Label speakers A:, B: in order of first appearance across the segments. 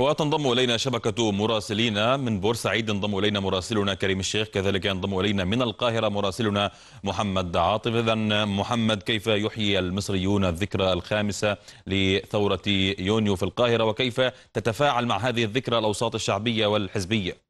A: وتنضم الينا شبكه مراسلينا من بورسعيد انضم الينا مراسلنا كريم الشيخ كذلك ينضم الينا من القاهره مراسلنا محمد عاطف اذا محمد كيف يحيي المصريون الذكرى الخامسه لثوره يونيو في القاهره وكيف تتفاعل مع هذه الذكرى الاوساط الشعبيه والحزبيه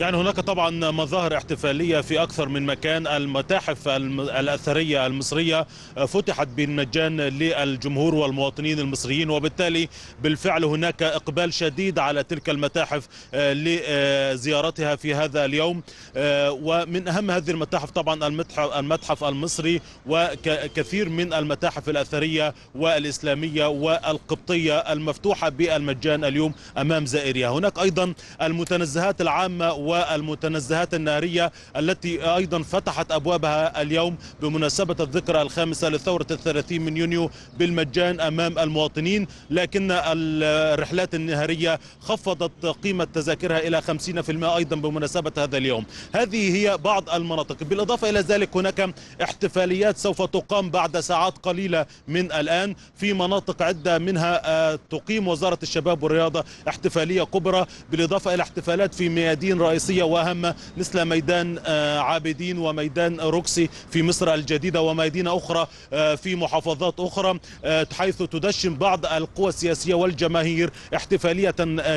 B: يعني هناك طبعا مظاهر احتفالية في أكثر من مكان المتاحف الأثرية المصرية فتحت بالمجان للجمهور والمواطنين المصريين وبالتالي بالفعل هناك إقبال شديد على تلك المتاحف آه، لزيارتها في هذا اليوم آه، ومن أهم هذه المتاحف طبعا المتحف المصري وكثير من المتاحف الأثرية والإسلامية والقبطية المفتوحة بالمجان اليوم أمام زائريها هناك أيضا المتنزهات العامة والمتنزهات النارية التي أيضا فتحت أبوابها اليوم بمناسبة الذكرى الخامسة لثورة الثلاثين من يونيو بالمجان أمام المواطنين لكن الرحلات النهارية خفضت قيمة تذاكرها إلى 50% أيضا بمناسبة هذا اليوم هذه هي بعض المناطق بالإضافة إلى ذلك هناك احتفاليات سوف تقام بعد ساعات قليلة من الآن في مناطق عدة منها آه، تقيم وزارة الشباب والرياضة احتفالية كبرى بالإضافة إلى احتفالات في ميادين رئيس الرئيسية وأهم مثل ميدان آه، عابدين وميدان روكسي في مصر الجديدة وميادين أخرى آه، في محافظات أخرى آه، حيث تدشن بعض القوى السياسية والجماهير احتفالية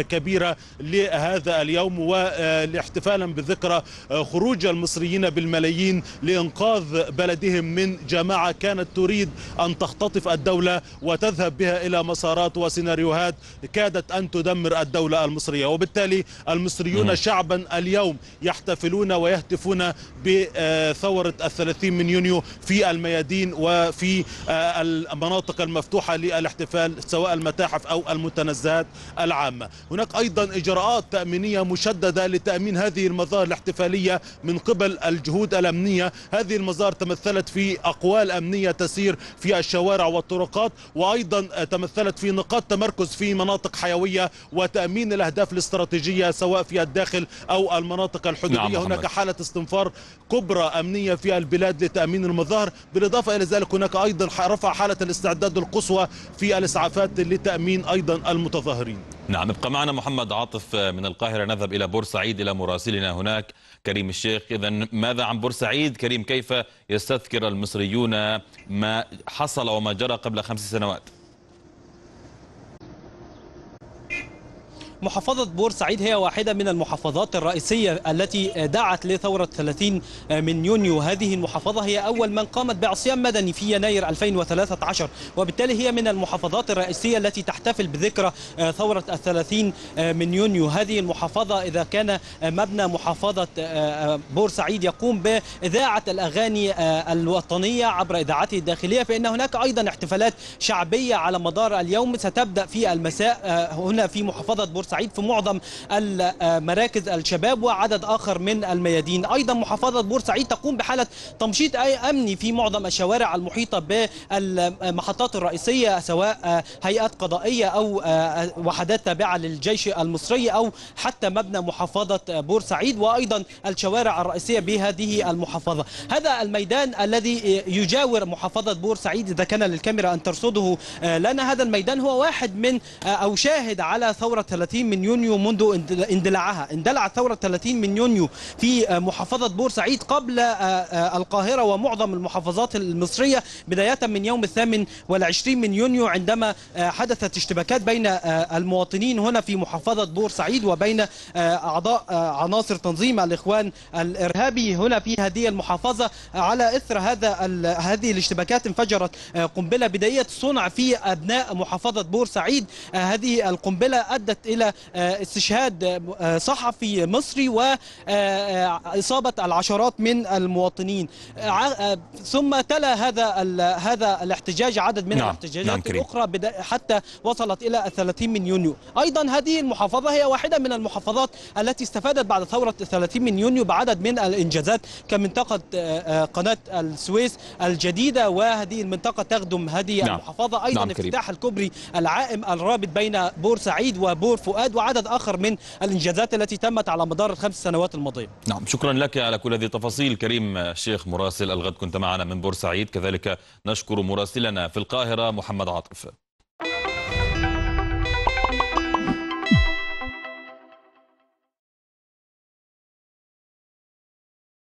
B: كبيرة لهذا اليوم واحتفالا بذكرى خروج المصريين بالملايين لإنقاذ بلدهم من جماعة كانت تريد أن تختطف الدولة وتذهب بها إلى مسارات وسيناريوهات كادت أن تدمر الدولة المصرية وبالتالي المصريون نعم. شعبا اليوم يحتفلون ويهتفون بثورة الثلاثين من يونيو في الميادين وفي آه، المناطق المفتوحة للاحتفال سواء المتاحف أو المتنزهات العامة هناك أيضا إجراءات تأمينية مشددة لتأمين هذه المظاهر الاحتفالية من قبل الجهود الأمنية هذه المظاهر تمثلت في أقوال أمنية تسير في الشوارع والطرقات وأيضا تمثلت في نقاط تمركز في مناطق حيوية وتأمين الأهداف الاستراتيجية سواء في الداخل أو أو المناطق الحدودية نعم هناك حالة استنفار كبرى أمنية في البلاد لتأمين المظاهر بالإضافة إلى ذلك هناك أيضا رفع حالة الاستعداد القصوى في الإسعافات لتأمين أيضا المتظاهرين
A: نعم ابقى معنا محمد عاطف من القاهرة نذهب إلى بورسعيد إلى مراسلنا هناك كريم الشيخ إذا ماذا عن بورسعيد كريم كيف يستذكر المصريون ما حصل وما جرى قبل خمس سنوات
C: محافظة بورسعيد هي واحدة من المحافظات الرئيسية التي دعت لثورة 30 من يونيو هذه المحافظة هي أول من قامت بعصيان مدني في يناير 2013 وبالتالي هي من المحافظات الرئيسية التي تحتفل بذكرى آه، ثورة 30 آه، من يونيو هذه المحافظة إذا كان مبنى محافظة آه، بورسعيد يقوم بإذاعة الأغاني الوطنية عبر إذاعته الداخلية فإن هناك أيضا احتفالات شعبية على مدار اليوم ستبدأ في المساء هنا في محافظة بورسعيد بورسعيد في معظم مراكز الشباب وعدد آخر من الميادين أيضا محافظة بورسعيد تقوم بحالة تمشيط أمني في معظم الشوارع المحيطة بالمحطات الرئيسية سواء هيئات قضائية أو وحدات تابعة للجيش المصري أو حتى مبنى محافظة بورسعيد وأيضا الشوارع الرئيسية بهذه المحافظة هذا الميدان الذي يجاور محافظة بورسعيد إذا كان للكاميرا أن ترصده لنا هذا الميدان هو واحد من أو شاهد على ثورة 30 30 من يونيو منذ اندلاعها اندلع ثورة 30 من يونيو في آه، محافظة بورسعيد قبل آه، آه، القاهرة ومعظم المحافظات المصرية بداية من يوم الثامن والعشرين من يونيو عندما حدثت اشتباكات بين المواطنين هنا في محافظة بورسعيد وبين أعضاء عناصر تنظيم الإخوان الإرهابي هنا في هذه المحافظة على إثر هذا هذه الاشتباكات انفجرت قنبلة بداية صنع في أبناء محافظة بورسعيد هذه القنبلة أدت إلى استشهاد آه، صحفي مصري وإصابة آه، آه، العشرات من المواطنين ثم تلا هذا هذا الاحتجاج عدد من نعم. نعم، الاحتجاجات نعم الأخرى حتى وصلت إلى 30 من يونيو أيضا هذه المحافظة هي واحدة من المحافظات التي استفادت بعد ثورة 30 من يونيو بعدد من الإنجازات كمنطقة قناة السويس الجديدة وهذه المنطقة تخدم هذه نعم. المحافظة نعم، أيضا نعم افتتاح الكوبري العائم الرابط بين بور سعيد وبور فؤاد فؤاد وعدد آخر من الإنجازات التي تمت على مدار الخمس سنوات الماضية
A: نعم شكرا لك على كل هذه التفاصيل كريم الشيخ مراسل الغد كنت معنا من بورسعيد كذلك نشكر مراسلنا في القاهرة محمد عاطف